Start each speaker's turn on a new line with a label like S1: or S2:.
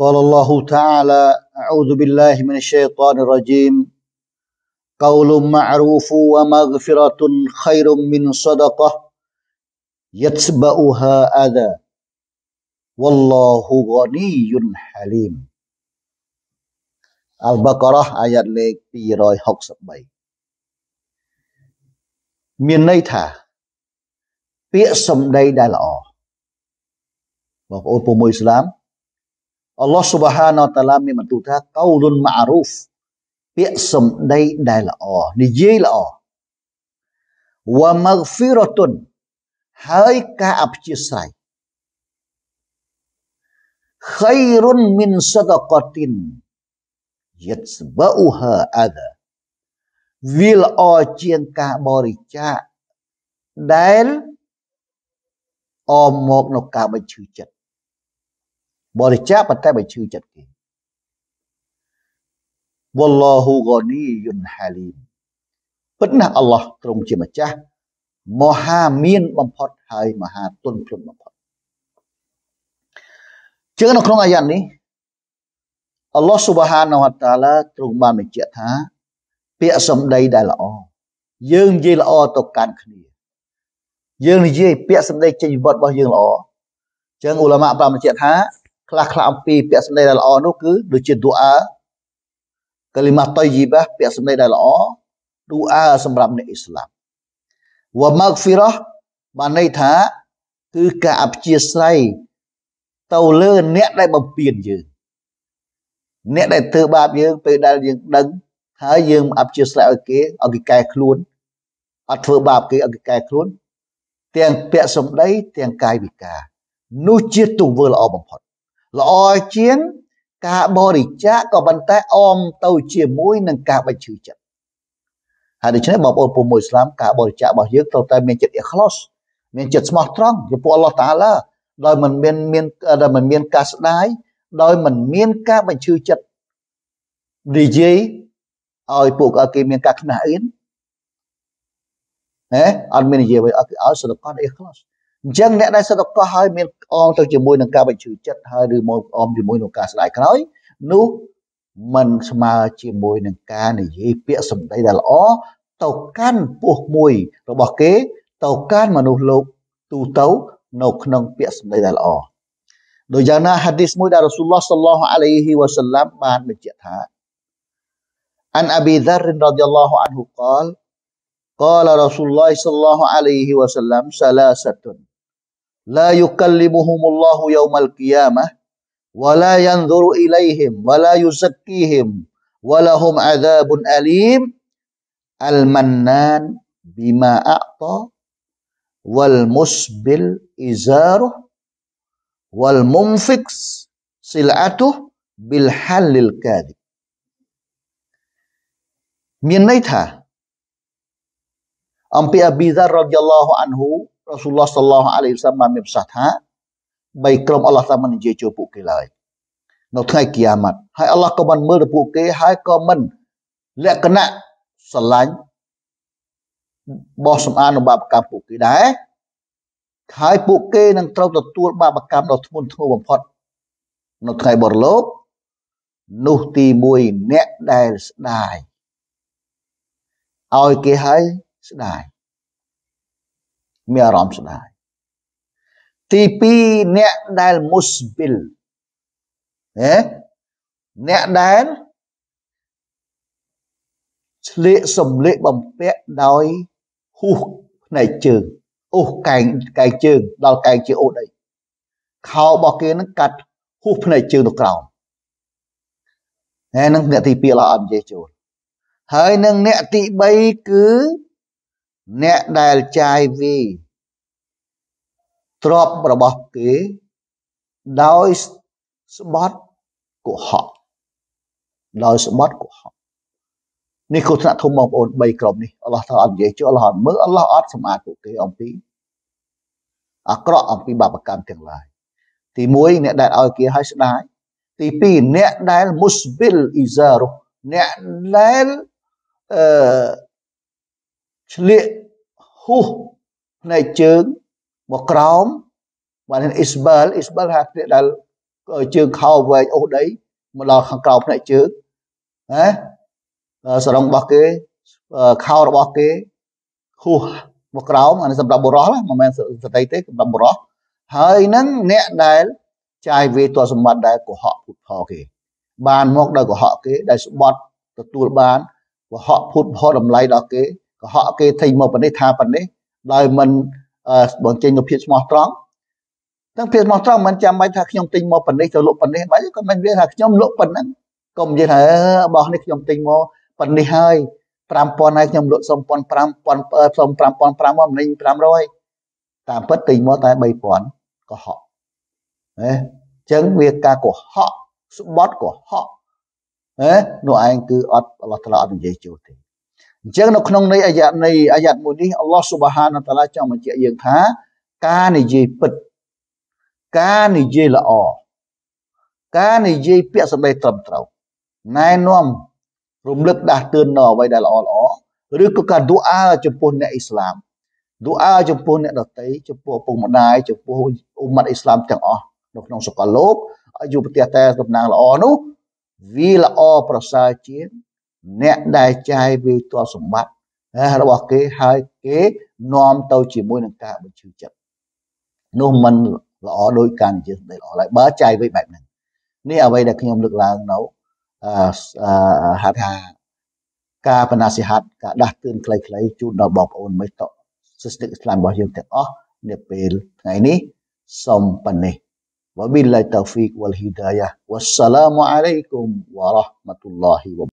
S1: قال الله تعالى أعوذ بالله من الشيطان الرجيم قول معروف ومغفرة خير من صدقة يتبعها أذى والله غني حليم Al-Baqarah ayat លេខ263មានន័យថា មាននយថា إسلام អល់ឡោះស៊ុបហានតាឡាមានបន្ទូលថាកោលុនម៉ារូហ្វពាក្យសម្ដីដែលល្អនិយាយល្អវ៉ាម៉ាហ្វីរ៉តុនហើយការអព្យាស្រ័យខៃរុនមិនសដកតិនយិតស្បអ៊ូហាអាដាវាល្អជាងការបរិច្ចាគដែលអមមកនៅការបញ្ឈឺចិត្តបរិច្ចាគប៉ុន្តែបើឈឺចិត្តគេ Wallahu ghaniyun halim ពិតណាស់អល់ឡោះទ្រង់ជាម្ចាស់មហាមាន បំផុតហើយមហាទុនព្រំបំផុតជាងនៅក្នុងអាយ៉ានេះអល់ឡោះស៊ុបហានវតាឡាទ្រង់បានបញ្ជាក់ថា ពាក្យសម្ដីដែលល្អយើងនិយាយល្អទៅកាន់គ្នាយើងនិយាយ ពាក្យសម្ដីចេញពីមាត់របស់យើងល្អអញ្ចឹងឧលាមាបានបញ្ជាក់ថាខ្លះខ្លះអំពីពាក្យសម្ដីដែលល្អនោះគឺដូចជា dua កាលីម៉ាតយីបាពាក្យសម្ដីដែលល្អ dua សម្រាប់អ្នកអ៊ីស្លាមវ៉ាម៉ាហ្វហ្វីរ៉ាបានន័យថាគឺការអព្យាស្រ័យទៅលើអ្នកដែលបំពេញយើងអ្នកដែលធ្វើបាបយើងពេលដែលយើងដឹងហើយយើងអព្យាស្រ័យឲ្យគេឲ្យគេកែខ្លួនអត់ធ្វើបាបគេឲ្យគេកែខ្លួនទាំងពាក្យសម្ដីទាំងកាយវិការនោះជាទង្វើល្អបំផុតល្អជាងការបរិច្ចាគក៏ប៉ុន្តែអមទៅជាមួយនឹងការបញ្ឈឺចិត្តហើយដូច្នេះបងប្អូនពុំមួយស្លាមការបរិច្ចាគរបស់យើងត្រូវតែមានចិត្ត ikhlas មានចិត្តស្មោះត្រង់ចំពោះអល់ឡោះតាឡាដោយមិនមានមានដោយមិនមានការស្ដាយដោយមិនមានការបញ្ឈឺចិត្ត DJ ឲ្យពួកគេមានការខ្នះអៀនហ៎អត់មាននិយាយឲ្យឲ្យសន្តិកត់ ikhlas អញ្ចឹងអ្នកដែលសិតកោះហើយមានអងទៅជាមួយនឹងការបញ្ជឺចិត្តហើយឬមកអមជាមួយនឹងការស្ដាយក្រោយនោះมันស្មើជាមួយ នឹងការនិយាយពាក្យសម្ដីដែលល្អទៅកាន់ពោះមួយរបស់គេទៅកាន់មនុស្សលោកទូទៅនៅក្នុងពាក្យសម្ដីដែលល្អដោយយ៉ាងណាហាឌីសមួយដែលរ៉ាស៊ូលឡោះសល្លោះអាឡៃហ៊ីវ៉ាសឡាំបានបញ្ជាក់ថា عن أبي ذر رضي الله عنه قال قال رسول الله صلى الله عليه وسلم ثلاثة la yukallimuhumullahu yaumal qiyamah wa la yanzuru ilaihim wa la yuzakkihim wa lahum adzabun alim al-mannan bima a'ta wal musbil izaruh wal mumfiks silatuh bil halil kadhib mian nay tha ampi abi dzar radhiyallahu anhu រ៉ាស៊ូលឡោះសល្លោះអាឡៃសាមបានមានប្រសាសន៍ថាបីក្រុមអល់ឡោះសាមបាននិយាយចូលពួកគេឡើយនៅថ្ងៃគីយ៉ាម៉ាត់ហើយអល់ឡោះក៏បានមើលទៅពួកគេហើយក៏មិនលក្ខណៈស្រឡាញ់បោះសម្អាតនៅបាបកម្មពួកគេដែរហើយពួកគេនឹងត្រូវទទួលបាបកម្មដ៏ធ្ងន់ធ្ងរបំផុតនៅថ្ងៃបរលោកនោះទី1អ្នកដែលស្ដាយឲ្យគេហើយស្ដាយមានអារម្មណ៍ស្ដាយទី2អ្នកដែលមុស្បិលហេអ្នកដែលឆ្លៀកសម្លៀកបំពាក់ដោយហួសផ្នែកជើងអូសកែងកែងជើងដល់កែងជើងអូសអីខោរបស់គេនឹងកាត់ហួសផ្នែកជើងទៅក្រោមហើយនឹងអ្នកទី2ឡើយអត់និយាយចូលហើយនឹងអ្នកទី3គឺអ្នកដែលចាយវីទ្របរបស់គេដោយស្បត់កុហកដោយស្បត់កុហកនេះគ្រោះថ្នាក់ធំបងប្អូន3ក្រុមនេះអល់ឡោះថាអត់និយាយជួយអល់ឡោះអត់មើលអល់ឡោះអត់សម្អាតពួកគេអំពីអាក្រក់អំពីបាបកម្មទាំងឡាយទី1អ្នកដែលឲ្យគេឲ្យស្ដាយទី2អ្នកដែលមុស្វិលអ៊ីសារ៉ូអ្នកដែលអឺឆ្លៀកហួសផ្នែកជើងមកក្រោមបានអ៊ីស្បាល់អ៊ីស្បាល់ហាក់ដែលជើងខោវែងអូសដីមកដល់ខាងក្រោមផ្នែកជើងណាសរងរបស់គេខោរបស់គេហួសមកក្រោមអានេះសម្រាប់បុរសមិនមែនស្ត្រីទេសម្រាប់បុរសហើយនឹងអ្នកដែលចាយវាទល់សម្បត្តិដែលកុហកពុទ្ធផលគេបានមកដោយកុហកគេដែលស្បត់ទទួលបានកុហកពុទ្ធផលតម្លៃដល់គេកុហកគេថៃមកប៉ុណ្នេះថាប៉ុណ្នេះដោយមិនបញ្ចេញនូវភាពស្មោះត្រង់ទាំងភាពស្មោះត្រង់មិនចាំបាច់ថាខ្ញុំទិញមកប៉ុណ្នេះទៅលក់ប៉ុណ្នេះបាច់ក៏មិនវាថាខ្ញុំលក់ប៉ុណ្ណឹងកុំនិយាយថារបស់នេះខ្ញុំទិញមកប៉ុណ្នេះហើយ5000ហើយខ្ញុំលក់សុំ1500សុំ5500មកមិន500តាមពិតទិញមកតែ3000កុហកណាអញ្ចឹងវាការកុហកស្បត់កុហកណានោះឯងគឺអត់អល់ឡោះតាឡាអត់និយាយចូលទេអញ្ចឹងនៅក្នុងន័យអាយ៉ាត់នៃអាយ៉ាត់មួយនេះអល់ឡោះស៊ុបហានតាឡាចង់បញ្ជាក់យើងថាការនិយាយពិតការនិយាយល្អការនិយាយពាក្យសម្ដីត្រឹមត្រូវណែនាំរំលឹកដាស់តឿននៅអ្វីដែលល្អល្អឬក៏ការឌូអាចំពោះអ្នកអ៊ីស្លាមឌូអាចំពោះអ្នកដតីចំពោះឪពុកម្ដាយចំពោះអ៊ុមម៉ាត់អ៊ីស្លាមទាំងអស់នៅក្នុងសកលលោកអាយុប្រទេសតែតំណាងល្អនោះវាល្អប្រសើរជាងអ្នកដែលចាយវាទ្រព្យសម្បត្តិរបស់គេហើយគេនាំទៅជាមួយនឹងការបញ្ឈឺចិត្តនោះมันល្អដោយការនិយាយសម្ដីល្អឡើយបើចាយវាបែបហ្នឹងនេះអ្វីដែលខ្ញុំលើកឡើងនៅអឺហៅថាការបណាសិហាត់ការដាស់តឿនខ្លីៗជូនដល់បងប្អូនមិត្តសិស្សនិកឥស្លាមរបស់យើងទាំងអស់នាពេលថ្ងៃនេះសូមប៉ុណ្ណេះ وبالله التوفيق والهداية والسلام عليكم ورحمة الله وبركاته